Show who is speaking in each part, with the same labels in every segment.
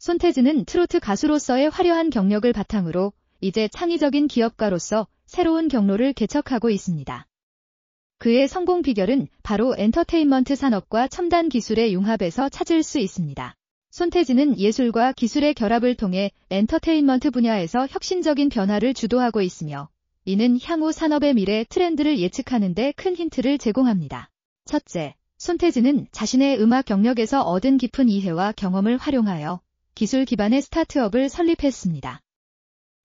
Speaker 1: 손태진은 트로트 가수로서의 화려한 경력을 바탕으로 이제 창의적인 기업가로서 새로운 경로를 개척하고 있습니다. 그의 성공 비결은 바로 엔터테인먼트 산업과 첨단 기술의 융합에서 찾을 수 있습니다. 손태진은 예술과 기술의 결합을 통해 엔터테인먼트 분야에서 혁신적인 변화를 주도하고 있으며 이는 향후 산업의 미래 트렌드를 예측하는 데 큰 힌트를 제공합니다. 첫째, 손태진은 자신의 음악 경력에서 얻은 깊은 이해와 경험을 활용하여 기술 기반의 스타트업을 설립했습니다.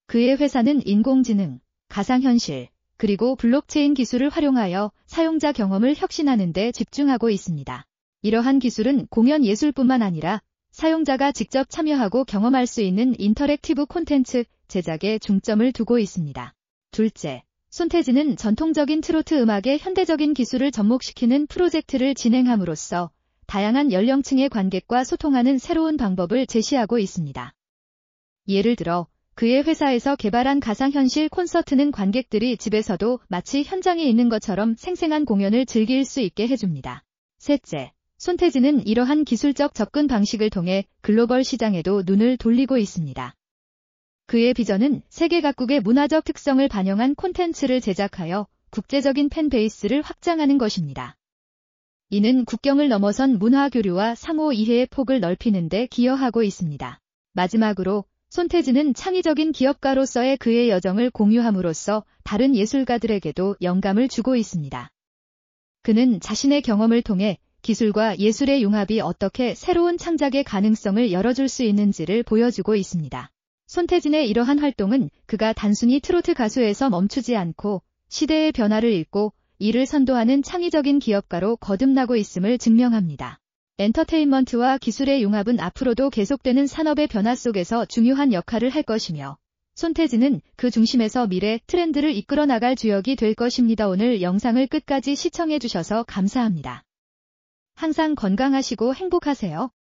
Speaker 1: 그의 회사는 인공지능, 가상현실, 그리고 블록체인 기술을 활용하여 사용자 경험을 혁신하는 데 집중하고 있습니다. 이러한 기술은 공연 예술뿐만 아니라 사용자가 직접 참여하고 경험할 수 있는 인터랙티브 콘텐츠 제작에 중점을 두고 있습니다. 둘째, 손태진은 전통적인 트로트 음악에 현대적인 기술을 접목시키는 프로젝트를 진행함으로써 다양한 연령층의 관객과 소통하는 새로운 방법을 제시하고 있습니다. 예를 들어 그의 회사에서 개발한 가상현실 콘서트는 관객들이 집에서도 마치 현장에 있는 것처럼 생생한 공연을 즐길 수 있게 해줍니다. 셋째, 손태진은 이러한 기술적 접근 방식을 통해 글로벌 시장에도 눈을 돌리고 있습니다. 그의 비전은 세계 각국의 문화적 특성을 반영한 콘텐츠를 제작하여 국제적인 팬베이스를 확장하는 것입니다. 이는 국경을 넘어선 문화 교류와 상호 이해의 폭을 넓히는 데 기여하고 있습니다. 마지막으로 손태진은 창의적인 기업가로서의 그의 여정을 공유함으로써 다른 예술가들에게도 영감을 주고 있습니다. 그는 자신의 경험을 통해 기술과 예술의 융합이 어떻게 새로운 창작의 가능성을 열어줄 수 있는지를 보여주고 있습니다. 손태진의 이러한 활동은 그가 단순히 트로트 가수에서 멈추지 않고 시대의 변화를 읽고 이를 선도하는 창의적인 기업가로 거듭나고 있음을 증명합니다. 엔터테인먼트와 기술의 융합은 앞으로도 계속되는 산업의 변화 속에서 중요한 역할을 할 것이며 손태진은 그 중심에서 미래 트렌드를 이끌어 나갈 주역이 될 것입니다. 오늘 영상을 끝까지 시청해 주셔서 감사합니다. 항상 건강하시고 행복하세요.